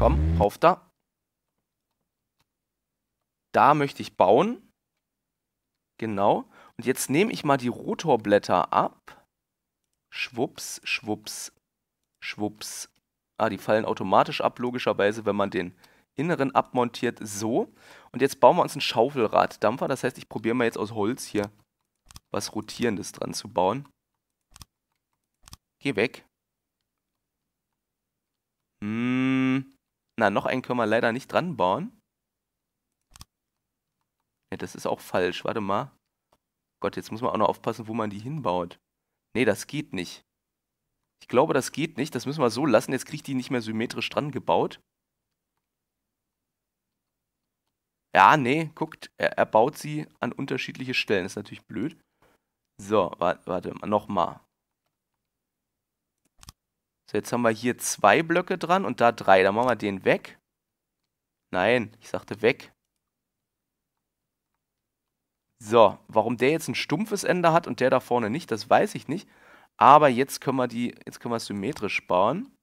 Komm, rauf da. Da möchte ich bauen. Genau. Und jetzt nehme ich mal die Rotorblätter ab. Schwups, schwups, schwups. Ah, die fallen automatisch ab, logischerweise, wenn man den Inneren abmontiert. So. Und jetzt bauen wir uns einen Schaufelraddampfer. Das heißt, ich probiere mal jetzt aus Holz hier was Rotierendes dran zu bauen. Geh weg. Hm. Na, noch einen können wir leider nicht dran bauen. Ja, das ist auch falsch. Warte mal. Gott, jetzt muss man auch noch aufpassen, wo man die hinbaut. Nee, das geht nicht. Ich glaube, das geht nicht. Das müssen wir so lassen. Jetzt kriegt die nicht mehr symmetrisch dran gebaut. Ja, nee, guckt, er, er baut sie an unterschiedliche Stellen. Ist natürlich blöd. So, warte, warte nochmal. So, jetzt haben wir hier zwei Blöcke dran und da drei. Dann machen wir den weg. Nein, ich sagte weg. So, warum der jetzt ein stumpfes Ende hat und der da vorne nicht, das weiß ich nicht. Aber jetzt können wir die, jetzt können wir symmetrisch bauen.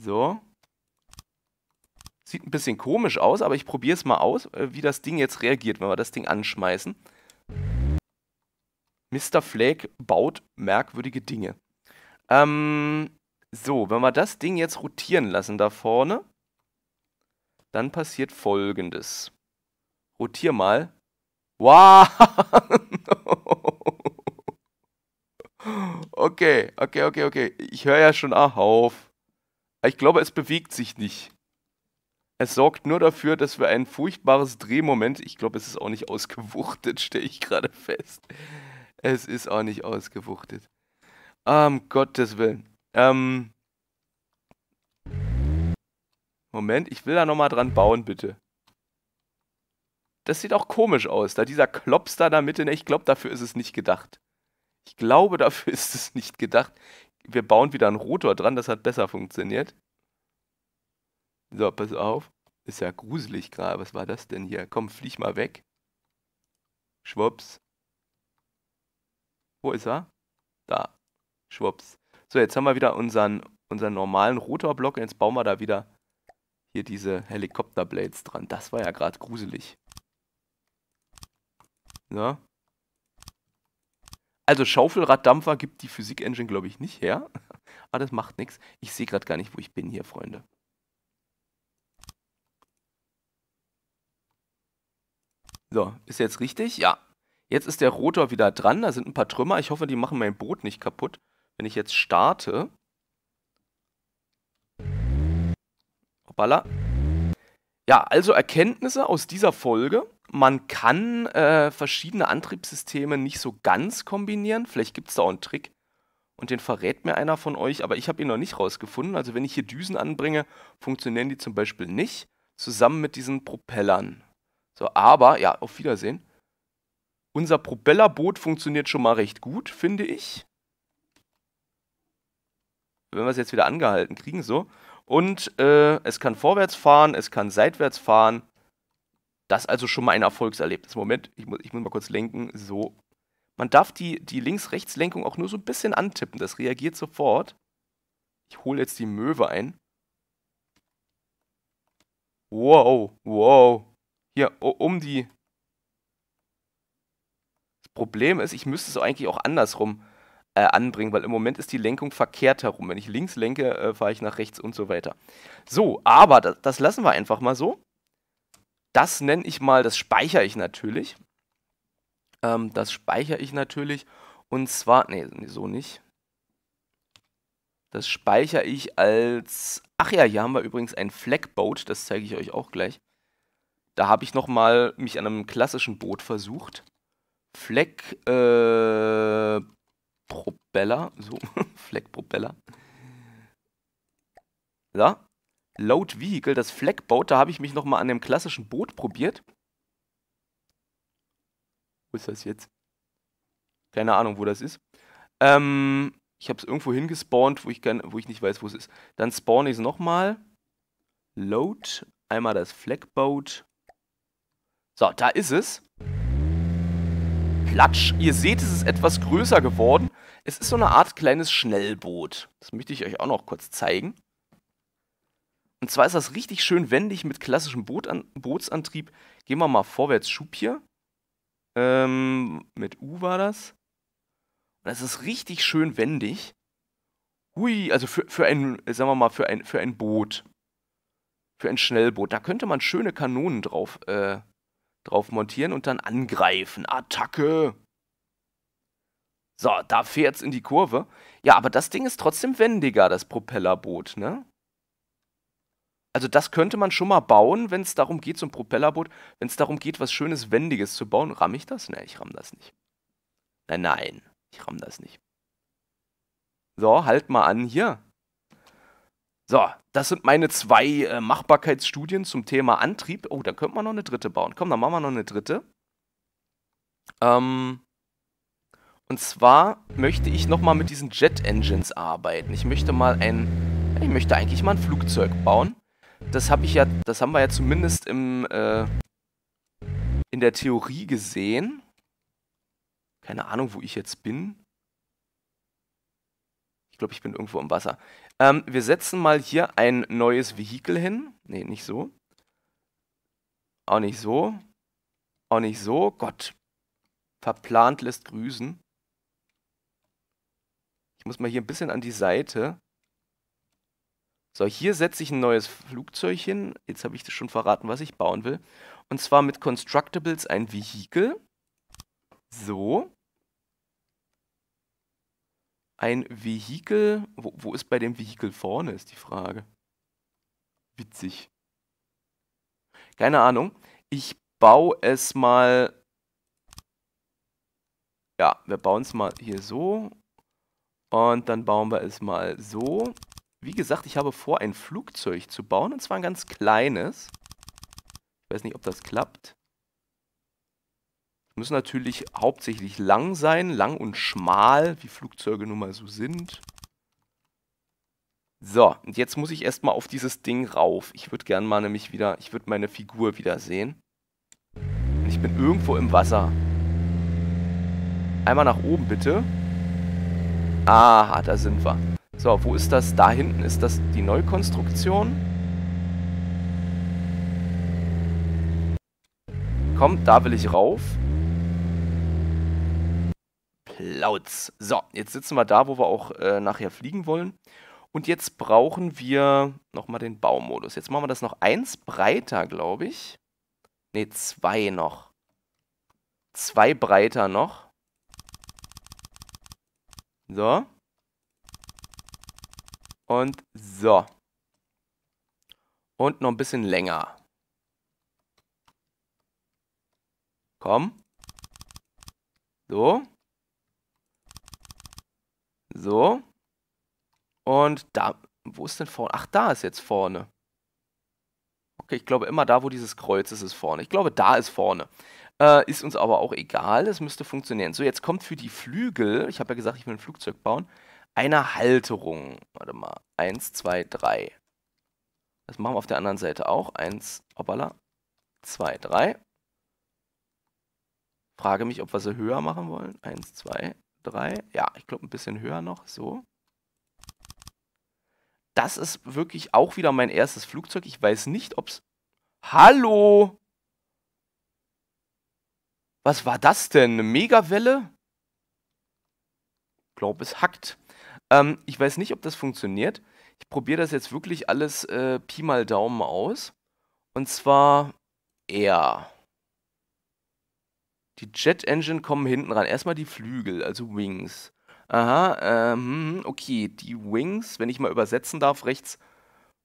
So. Sieht ein bisschen komisch aus, aber ich probiere es mal aus, äh, wie das Ding jetzt reagiert, wenn wir das Ding anschmeißen. Mr. Flake baut merkwürdige Dinge. Ähm, so, wenn wir das Ding jetzt rotieren lassen da vorne, dann passiert folgendes. Rotier mal. Wow! okay, okay, okay, okay. Ich höre ja schon ah, auf. Ich glaube, es bewegt sich nicht. Es sorgt nur dafür, dass wir ein furchtbares Drehmoment, ich glaube, es ist auch nicht ausgewuchtet, stelle ich gerade fest. Es ist auch nicht ausgewuchtet. Um Gottes Willen. Ähm, Moment, ich will da nochmal dran bauen, bitte. Das sieht auch komisch aus, da dieser Klops da in der Mitte, ne, ich glaube, dafür ist es nicht gedacht. Ich glaube, dafür ist es nicht gedacht. Wir bauen wieder einen Rotor dran, das hat besser funktioniert. So, pass auf. Ist ja gruselig gerade. Was war das denn hier? Komm, flieg mal weg. Schwupps. Wo ist er? Da. Schwupps. So, jetzt haben wir wieder unseren, unseren normalen Rotorblock. Jetzt bauen wir da wieder hier diese Helikopterblades dran. Das war ja gerade gruselig. Ja. Also Schaufelraddampfer gibt die Physik-Engine, glaube ich, nicht her. Aber das macht nichts. Ich sehe gerade gar nicht, wo ich bin hier, Freunde. So, ist jetzt richtig? Ja. Jetzt ist der Rotor wieder dran. Da sind ein paar Trümmer. Ich hoffe, die machen mein Boot nicht kaputt. Wenn ich jetzt starte. Hoppala. Ja, also Erkenntnisse aus dieser Folge. Man kann äh, verschiedene Antriebssysteme nicht so ganz kombinieren. Vielleicht gibt es da auch einen Trick. Und den verrät mir einer von euch, aber ich habe ihn noch nicht rausgefunden. Also wenn ich hier Düsen anbringe, funktionieren die zum Beispiel nicht. Zusammen mit diesen Propellern. So, aber, ja, auf Wiedersehen. Unser Propellerboot funktioniert schon mal recht gut, finde ich wenn wir es jetzt wieder angehalten kriegen, so. Und äh, es kann vorwärts fahren, es kann seitwärts fahren. Das ist also schon mal ein Erfolgserlebnis. Moment, ich muss, ich muss mal kurz lenken. So. Man darf die, die Links-Rechts-Lenkung auch nur so ein bisschen antippen. Das reagiert sofort. Ich hole jetzt die Möwe ein. Wow, wow. Hier, um die. Das Problem ist, ich müsste es eigentlich auch andersrum äh, anbringen, weil im Moment ist die Lenkung verkehrt herum. Wenn ich links lenke, äh, fahre ich nach rechts und so weiter. So, aber das, das lassen wir einfach mal so. Das nenne ich mal, das speichere ich natürlich. Ähm, das speichere ich natürlich. Und zwar, nee, so nicht. Das speichere ich als, ach ja, hier haben wir übrigens ein Flagboat, das zeige ich euch auch gleich. Da habe ich nochmal mich an einem klassischen Boot versucht. Flag, äh, Propeller, so, Fleckpropeller. Da. Load Vehicle, das Fleckboot, da habe ich mich nochmal an dem klassischen Boot probiert. Wo ist das jetzt? Keine Ahnung, wo das ist. Ähm, ich habe es irgendwo hingespawnt, wo ich, kann, wo ich nicht weiß, wo es ist. Dann spawn ich es nochmal. Load, einmal das Fleckboat. So, da ist es. Platsch. Ihr seht, es ist etwas größer geworden. Es ist so eine Art kleines Schnellboot. Das möchte ich euch auch noch kurz zeigen. Und zwar ist das richtig schön wendig mit klassischem Bootan Bootsantrieb. Gehen wir mal vorwärts Schub hier. Ähm, mit U war das. das ist richtig schön wendig. Hui, also für, für ein, sagen wir mal, für ein, für ein Boot. Für ein Schnellboot. Da könnte man schöne Kanonen drauf äh, drauf montieren und dann angreifen. Attacke! So, da fährt's in die Kurve. Ja, aber das Ding ist trotzdem wendiger, das Propellerboot, ne? Also das könnte man schon mal bauen, wenn es darum geht, so ein Propellerboot, wenn es darum geht, was Schönes, Wendiges zu bauen. Ramm ich das? Ne, ich ramm das nicht. Nein, nein, ich ramm das nicht. So, halt mal an hier. So, das sind meine zwei äh, Machbarkeitsstudien zum Thema Antrieb. Oh, da könnte man noch eine dritte bauen. Komm, dann machen wir noch eine dritte. Ähm, und zwar möchte ich nochmal mit diesen Jet Engines arbeiten. Ich möchte mal ein. Ich möchte eigentlich mal ein Flugzeug bauen. Das habe ich ja, das haben wir ja zumindest im, äh, in der Theorie gesehen. Keine Ahnung, wo ich jetzt bin. Ich glaube, ich bin irgendwo im Wasser. Ähm, wir setzen mal hier ein neues Vehikel hin. Ne, nicht so. Auch nicht so. Auch nicht so. Gott. Verplant lässt grüßen. Ich muss mal hier ein bisschen an die Seite. So, hier setze ich ein neues Flugzeug hin. Jetzt habe ich das schon verraten, was ich bauen will. Und zwar mit Constructables ein Vehikel. So ein Vehikel. Wo, wo ist bei dem Vehikel vorne, ist die Frage. Witzig. Keine Ahnung. Ich baue es mal. Ja, wir bauen es mal hier so. Und dann bauen wir es mal so. Wie gesagt, ich habe vor, ein Flugzeug zu bauen. Und zwar ein ganz kleines. Ich weiß nicht, ob das klappt. Müssen natürlich hauptsächlich lang sein, lang und schmal, wie Flugzeuge nun mal so sind. So, und jetzt muss ich erstmal auf dieses Ding rauf. Ich würde gerne mal nämlich wieder, ich würde meine Figur wieder sehen. Und ich bin irgendwo im Wasser. Einmal nach oben bitte. Aha, da sind wir. So, wo ist das? Da hinten ist das die Neukonstruktion. Komm, da will ich rauf. Clouds. So, jetzt sitzen wir da, wo wir auch äh, nachher fliegen wollen. Und jetzt brauchen wir nochmal den Baumodus. Jetzt machen wir das noch eins breiter, glaube ich. Ne, zwei noch. Zwei breiter noch. So. Und so. Und noch ein bisschen länger. Komm. So. So. Und da, wo ist denn vorne? Ach, da ist jetzt vorne. Okay, ich glaube immer da, wo dieses Kreuz ist, ist vorne. Ich glaube, da ist vorne. Äh, ist uns aber auch egal, das müsste funktionieren. So, jetzt kommt für die Flügel, ich habe ja gesagt, ich will ein Flugzeug bauen, eine Halterung. Warte mal, eins, zwei, drei. Das machen wir auf der anderen Seite auch. Eins, hoppala, zwei, drei. Frage mich, ob wir sie höher machen wollen. Eins, zwei, drei. Ja, ich glaube ein bisschen höher noch. So. Das ist wirklich auch wieder mein erstes Flugzeug. Ich weiß nicht, ob's. Hallo! Was war das denn? Eine Megawelle? Ich glaube, es hackt. Ähm, ich weiß nicht, ob das funktioniert. Ich probiere das jetzt wirklich alles äh, Pi mal Daumen aus. Und zwar Ja. Die Jet Engine kommen hinten ran. Erstmal die Flügel, also Wings. Aha, ähm, hm, hm, okay. Die Wings, wenn ich mal übersetzen darf, rechts,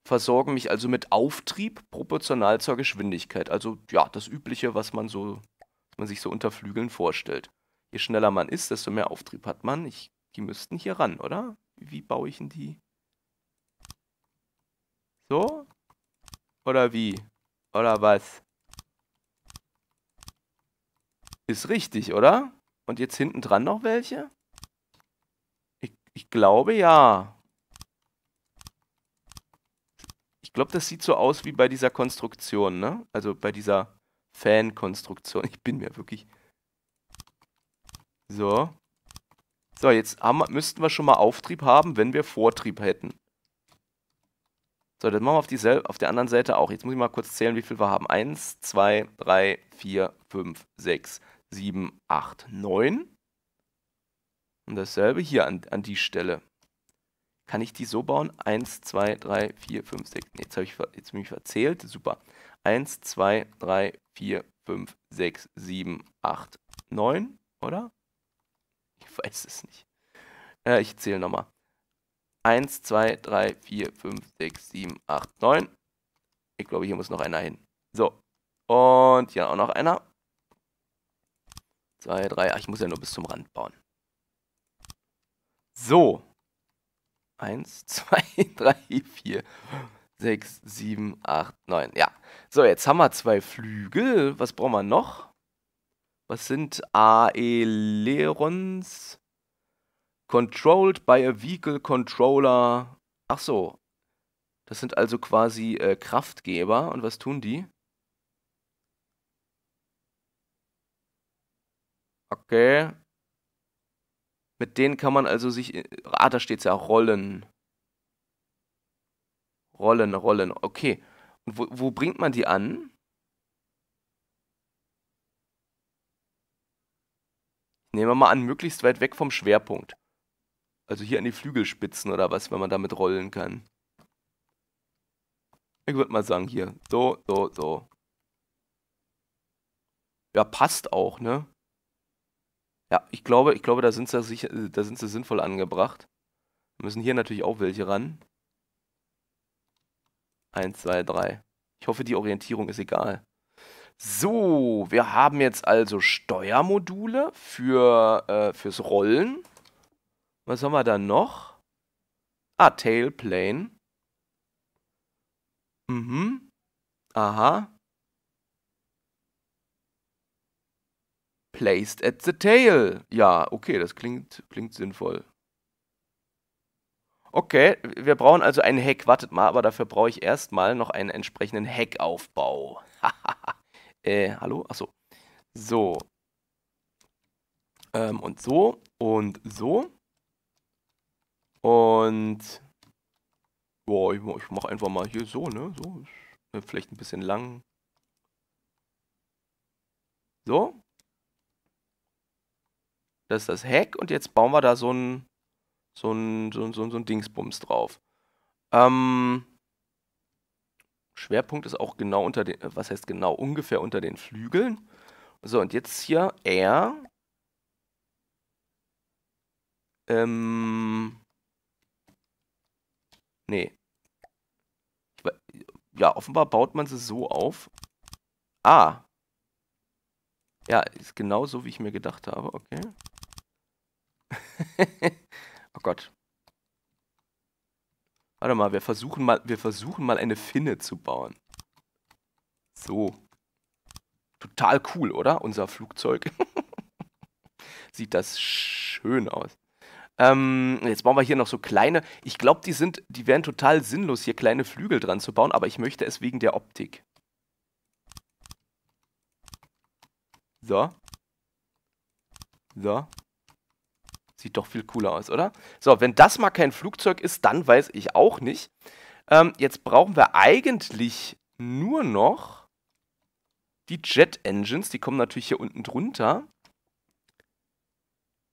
versorgen mich also mit Auftrieb proportional zur Geschwindigkeit. Also ja, das Übliche, was man so, was man sich so unter Flügeln vorstellt. Je schneller man ist, desto mehr Auftrieb hat man. Ich, die müssten hier ran, oder? Wie baue ich denn die? So? Oder wie? Oder was? Ist richtig, oder? Und jetzt hinten dran noch welche? Ich, ich glaube ja. Ich glaube, das sieht so aus wie bei dieser Konstruktion, ne? Also bei dieser Fan-Konstruktion. Ich bin mir wirklich... So. So, jetzt haben, müssten wir schon mal Auftrieb haben, wenn wir Vortrieb hätten. So, das machen wir auf, diesel auf der anderen Seite auch. Jetzt muss ich mal kurz zählen, wie viel wir haben. Eins, zwei, drei, vier, fünf, sechs. 7, 8, 9. Und dasselbe hier an, an die Stelle. Kann ich die so bauen? 1, 2, 3, 4, 5, 6. jetzt habe ich jetzt bin verzählt. Super. 1, 2, 3, 4, 5, 6, 7, 8, 9, oder? Ich weiß es nicht. Äh, ich zähle nochmal. 1, 2, 3, 4, 5, 6, 7, 8, 9. Ich glaube, hier muss noch einer hin. So. Und hier auch noch einer. Zwei, drei. Ach, ich muss ja nur bis zum Rand bauen. So. Eins, zwei, drei, vier, sechs, sieben, acht, neun. Ja. So, jetzt haben wir zwei Flügel. Was brauchen wir noch? Was sind Aelerons? Controlled by a Vehicle Controller. Ach so. Das sind also quasi äh, Kraftgeber. Und was tun die? Okay. Mit denen kann man also sich. Äh, ah, da steht es ja, Rollen. Rollen, Rollen. Okay. Und wo, wo bringt man die an? Nehmen wir mal an, möglichst weit weg vom Schwerpunkt. Also hier an die Flügelspitzen oder was, wenn man damit rollen kann. Ich würde mal sagen, hier. So, so, so. Ja, passt auch, ne? Ja, ich glaube, ich glaube, da sind sie, da sind sie sinnvoll angebracht. müssen hier natürlich auch welche ran. Eins, zwei, drei. Ich hoffe, die Orientierung ist egal. So, wir haben jetzt also Steuermodule für, äh, fürs Rollen. Was haben wir da noch? Ah, Tailplane. Mhm. Aha. placed at the tail. Ja, okay, das klingt, klingt sinnvoll. Okay, wir brauchen also einen Hack. Wartet mal, aber dafür brauche ich erstmal noch einen entsprechenden Hackaufbau. äh, hallo? Achso. So. Ähm, und so und so. Und. Boah, ich, ich mache einfach mal hier so, ne? So. Ne, vielleicht ein bisschen lang. So das ist das Heck und jetzt bauen wir da so ein, so ein, so ein, so ein, Dingsbums drauf. Ähm, Schwerpunkt ist auch genau unter den, äh, was heißt genau, ungefähr unter den Flügeln. So, und jetzt hier R. Ähm, nee. Ja, offenbar baut man sie so auf. Ah. Ja, ist genau so, wie ich mir gedacht habe, okay. oh Gott. Warte mal, wir versuchen mal, wir versuchen mal eine Finne zu bauen. So. Total cool, oder? Unser Flugzeug. Sieht das schön aus. Ähm, jetzt bauen wir hier noch so kleine. Ich glaube, die sind, die wären total sinnlos, hier kleine Flügel dran zu bauen, aber ich möchte es wegen der Optik. So. So. Sieht doch viel cooler aus, oder? So, wenn das mal kein Flugzeug ist, dann weiß ich auch nicht. Ähm, jetzt brauchen wir eigentlich nur noch die Jet Engines. Die kommen natürlich hier unten drunter.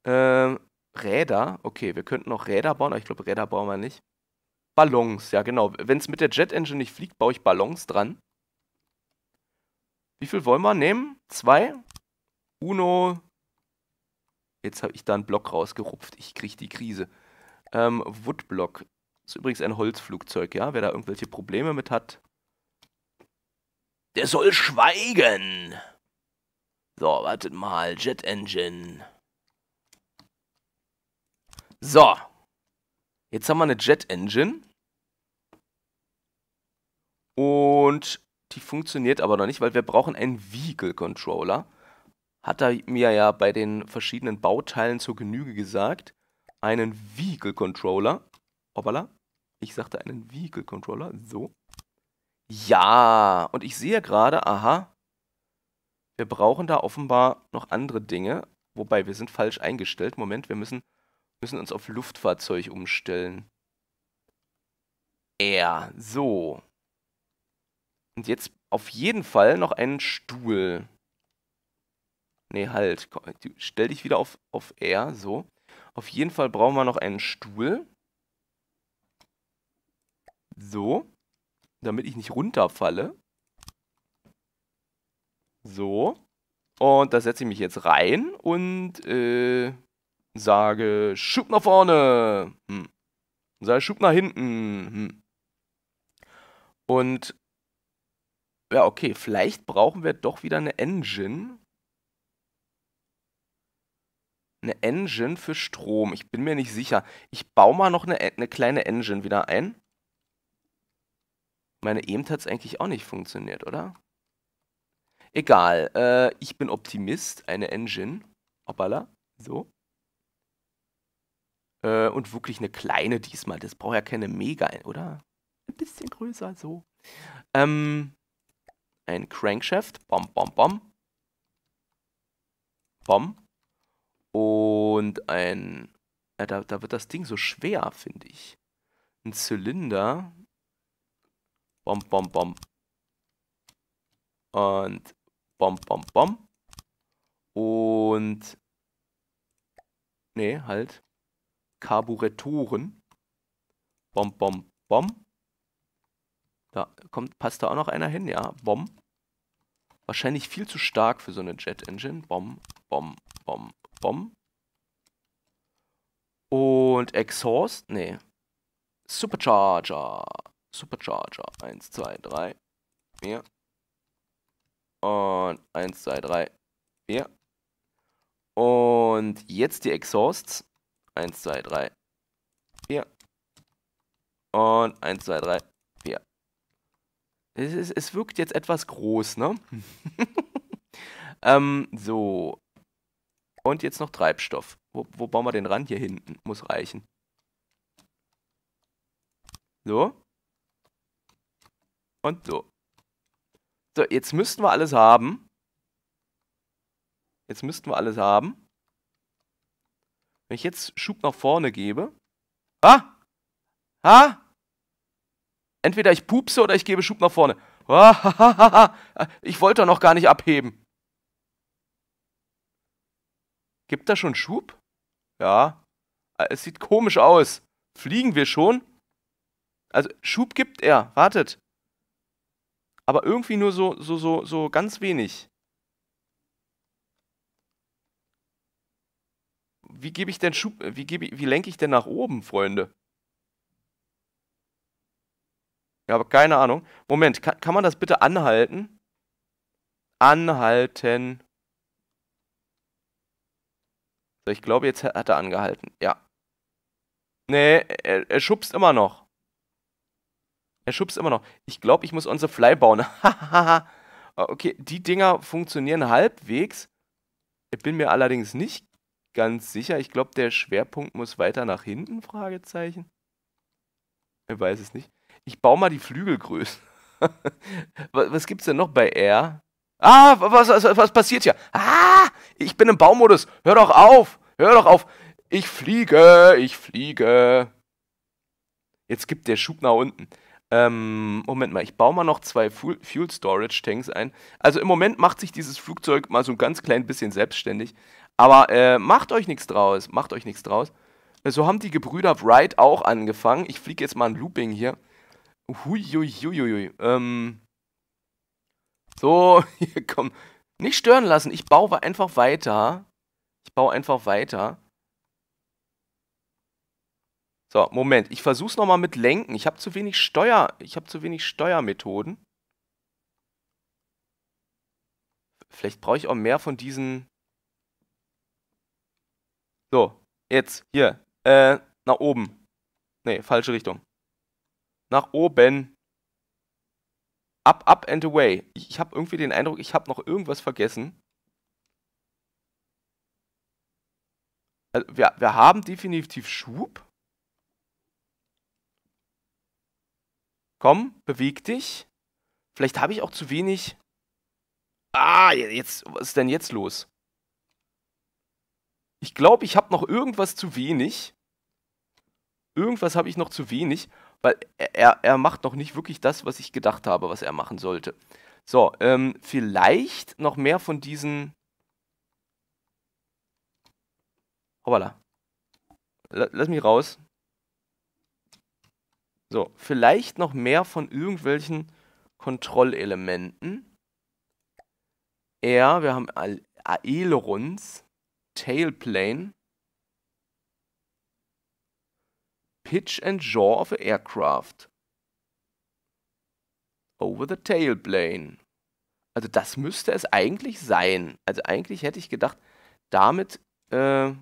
Ähm, Räder. Okay, wir könnten noch Räder bauen, aber ich glaube, Räder brauchen wir nicht. Ballons, ja genau. Wenn es mit der Jet Engine nicht fliegt, baue ich Ballons dran. Wie viel wollen wir nehmen? Zwei? Uno, Jetzt habe ich da einen Block rausgerupft. Ich kriege die Krise. Ähm, Woodblock. Ist übrigens ein Holzflugzeug, ja? Wer da irgendwelche Probleme mit hat, der soll schweigen. So, wartet mal. Jet Engine. So. Jetzt haben wir eine Jet Engine. Und die funktioniert aber noch nicht, weil wir brauchen einen Vehicle Controller hat er mir ja bei den verschiedenen Bauteilen zur Genüge gesagt, einen Vehicle Controller. Hoppala. Ich sagte einen Vehicle Controller. So. Ja. Und ich sehe gerade, aha. Wir brauchen da offenbar noch andere Dinge. Wobei, wir sind falsch eingestellt. Moment, wir müssen, müssen uns auf Luftfahrzeug umstellen. Ja, So. Und jetzt auf jeden Fall noch einen Stuhl. Nee, halt. Stell dich wieder auf, auf R, so. Auf jeden Fall brauchen wir noch einen Stuhl. So. Damit ich nicht runterfalle. So. Und da setze ich mich jetzt rein und äh, sage, schub nach vorne. Hm. Sage, schub nach hinten. Hm. Und ja, okay, vielleicht brauchen wir doch wieder eine Engine eine Engine für Strom. Ich bin mir nicht sicher. Ich baue mal noch eine, e, eine kleine Engine wieder ein. Meine EMT hat es eigentlich auch nicht funktioniert, oder? Egal. Äh, ich bin Optimist. Eine Engine. Hoppala. So. Äh, und wirklich eine kleine diesmal. Das braucht ja keine Mega, oder? Ein bisschen größer, so. Ähm, ein Crankshaft. Bom, bom, bom. Bom. Und ein. Äh, da, da wird das Ding so schwer, finde ich. Ein Zylinder. Bom, bom, bom. Und bom, bom, bom. Und. Nee, halt. Karburetoren. Bom, bom, bom. Da kommt, passt da auch noch einer hin, ja. Bom. Wahrscheinlich viel zu stark für so eine Jet Engine. Bom, bom, bom, Bomb. Und Exhaust, nee. Supercharger. Supercharger. 1, 2, 3, 4. Und 1, 2, 3, 4. Und jetzt die Exhausts. 1, 2, 3, 4. Und 1, 2, 3, 4. Es, ist, es wirkt jetzt etwas groß, ne? Hm. ähm, so. Und jetzt noch Treibstoff. Wo, wo bauen wir den ran? Hier hinten. Muss reichen. So. Und so. So, jetzt müssten wir alles haben. Jetzt müssten wir alles haben. Wenn ich jetzt Schub nach vorne gebe. Ah! Ah! Entweder ich pupse oder ich gebe Schub nach vorne. Ah, ha, ha, ha. Ich wollte doch noch gar nicht abheben. Gibt da schon Schub? Ja. Äh, es sieht komisch aus. Fliegen wir schon? Also Schub gibt er, wartet. Aber irgendwie nur so, so, so, so ganz wenig. Wie gebe ich denn Schub, wie, gebe wie lenke ich denn nach oben, Freunde? Ich habe keine Ahnung. Moment, kann, kann man das bitte anhalten? Anhalten. So, ich glaube, jetzt hat er angehalten. Ja. Nee, er, er schubst immer noch. Er schubst immer noch. Ich glaube, ich muss on the fly bauen. okay, die Dinger funktionieren halbwegs. Ich bin mir allerdings nicht ganz sicher. Ich glaube, der Schwerpunkt muss weiter nach hinten, Fragezeichen. Ich weiß es nicht. Ich baue mal die Flügelgröße. was, gibt es denn noch bei R? Ah, was, was, was passiert hier? Ah, ich bin im Baumodus. Hör doch auf, hör doch auf. Ich fliege, ich fliege. Jetzt gibt der Schub nach unten. Ähm, Moment mal, ich baue mal noch zwei Fuel Storage Tanks ein. Also im Moment macht sich dieses Flugzeug mal so ein ganz klein bisschen selbstständig. Aber äh, macht euch nichts draus, macht euch nichts draus. Äh, so haben die Gebrüder Wright auch angefangen. Ich fliege jetzt mal ein Looping hier. Huiuiuiui. Ähm, so, hier komm. Nicht stören lassen. Ich baue einfach weiter. Ich baue einfach weiter. So, Moment. Ich versuch's nochmal mit Lenken. Ich habe zu wenig Steuer. Ich habe zu wenig Steuermethoden. Vielleicht brauche ich auch mehr von diesen. So, jetzt, hier. Äh, nach oben. Nee, falsche Richtung. Nach oben. Up, up and away. Ich, ich habe irgendwie den Eindruck, ich habe noch irgendwas vergessen. Also wir, wir haben definitiv Schub. Komm, beweg dich. Vielleicht habe ich auch zu wenig. Ah, jetzt, was ist denn jetzt los? Ich glaube, ich habe noch irgendwas zu wenig irgendwas habe ich noch zu wenig, weil er, er macht noch nicht wirklich das, was ich gedacht habe, was er machen sollte. So, ähm, vielleicht noch mehr von diesen. Hoppala. L lass mich raus. So, vielleicht noch mehr von irgendwelchen Kontrollelementen. Er, wir haben Ailerons, Tailplane. pitch and jaw of an aircraft. Over the tailplane. Also das müsste es eigentlich sein. Also eigentlich hätte ich gedacht, damit äh,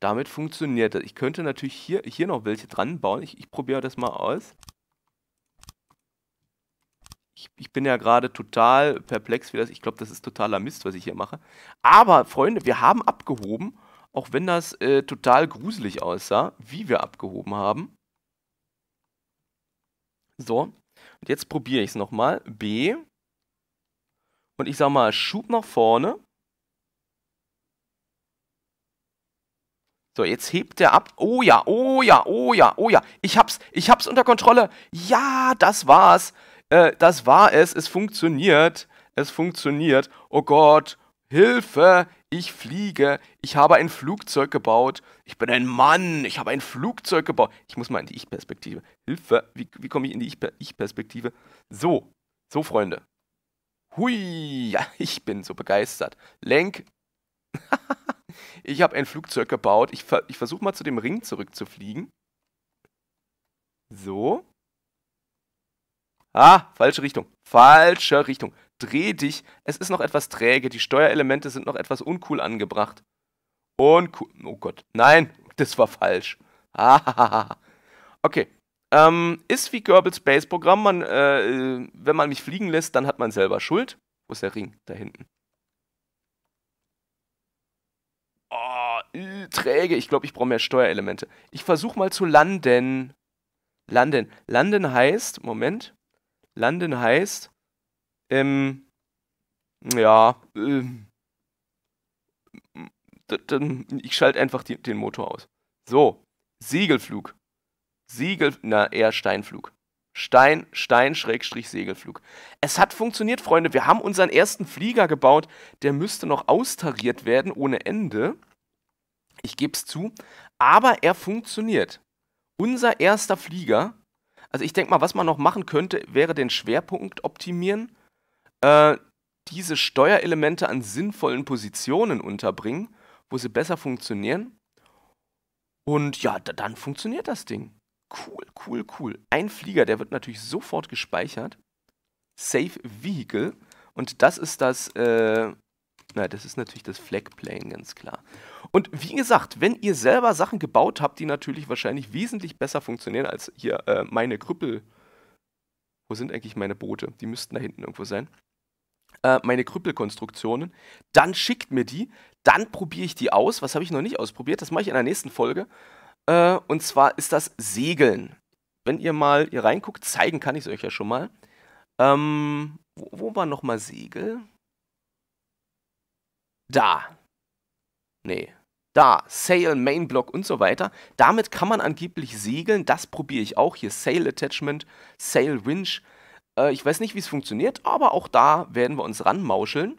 damit funktioniert das. Ich könnte natürlich hier, hier noch welche dran bauen. Ich, ich probiere das mal aus. Ich, ich bin ja gerade total perplex, wie das. Ich glaube, das ist totaler Mist, was ich hier mache. Aber, Freunde, wir haben abgehoben auch wenn das äh, total gruselig aussah, wie wir abgehoben haben. So, und jetzt probiere ich es nochmal. B. Und ich sage mal, Schub nach vorne. So, jetzt hebt er ab. Oh ja, oh ja, oh ja, oh ja. Ich hab's, ich hab's unter Kontrolle. Ja, das war's. Äh, das war es. Es funktioniert. Es funktioniert. Oh Gott, Hilfe, ich fliege, ich habe ein Flugzeug gebaut, ich bin ein Mann, ich habe ein Flugzeug gebaut. Ich muss mal in die Ich-Perspektive. Hilfe, wie, wie komme ich in die Ich-Perspektive? So, so Freunde. Hui, ja, ich bin so begeistert. Lenk. ich habe ein Flugzeug gebaut. Ich, ich versuche mal zu dem Ring zurückzufliegen. So. Ah, falsche Richtung. Falsche Richtung dreh dich. Es ist noch etwas träge, die Steuerelemente sind noch etwas uncool angebracht. Uncool. oh Gott, nein, das war falsch. Ah, okay. Ähm, ist wie Goebbels Base-Programm. äh, wenn man mich fliegen lässt, dann hat man selber Schuld. Wo ist der Ring? Da hinten. Oh, äh, träge. Ich glaube, ich brauche mehr Steuerelemente. Ich versuche mal zu landen. Landen. Landen heißt, Moment. Landen heißt, ähm, ja, ähm, ich schalte einfach die, den Motor aus. So, Segelflug. Segel, na eher Steinflug. Stein, Stein, Schrägstrich, Segelflug. Es hat funktioniert, Freunde. Wir haben unseren ersten Flieger gebaut. Der müsste noch austariert werden ohne Ende. Ich gebe es zu. Aber er funktioniert. Unser erster Flieger. Also ich denke mal, was man noch machen könnte, wäre den Schwerpunkt optimieren äh, diese Steuerelemente an sinnvollen Positionen unterbringen, wo sie besser funktionieren. Und ja, dann funktioniert das Ding. Cool, cool, cool. Ein Flieger, der wird natürlich sofort gespeichert. Safe Vehicle. Und das ist das, äh, na, das ist natürlich das Flagplane, ganz klar. Und wie gesagt, wenn ihr selber Sachen gebaut habt, die natürlich wahrscheinlich wesentlich besser funktionieren als hier äh, meine Krüppel. Wo sind eigentlich meine Boote? Die müssten da hinten irgendwo sein äh, meine Krüppelkonstruktionen, dann schickt mir die, dann probiere ich die aus. Was habe ich noch nicht ausprobiert? Das mache ich in der nächsten Folge. Äh, und zwar ist das Segeln. Wenn ihr mal hier reinguckt, zeigen kann ich es euch ja schon mal. Ähm, wo, wo war nochmal Segel? Da. Nee. Da, Sail, Main Block und so weiter. Damit kann man angeblich segeln. Das probiere ich auch. Hier Sail Attachment, Sail Winch. Äh, ich weiß nicht, wie es funktioniert, aber auch da werden wir uns ranmauscheln.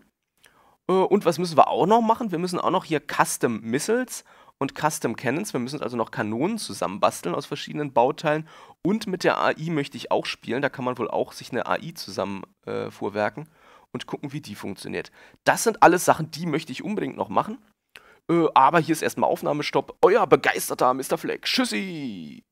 Äh, und was müssen wir auch noch machen? Wir müssen auch noch hier Custom Missiles und Custom Cannons. Wir müssen also noch Kanonen zusammenbasteln aus verschiedenen Bauteilen. Und mit der AI möchte ich auch spielen. Da kann man wohl auch sich eine AI zusammen äh, vorwerken und gucken, wie die funktioniert. Das sind alles Sachen, die möchte ich unbedingt noch machen. Äh, aber hier ist erstmal Aufnahmestopp. Euer begeisterter Mr. Fleck. Tschüssi!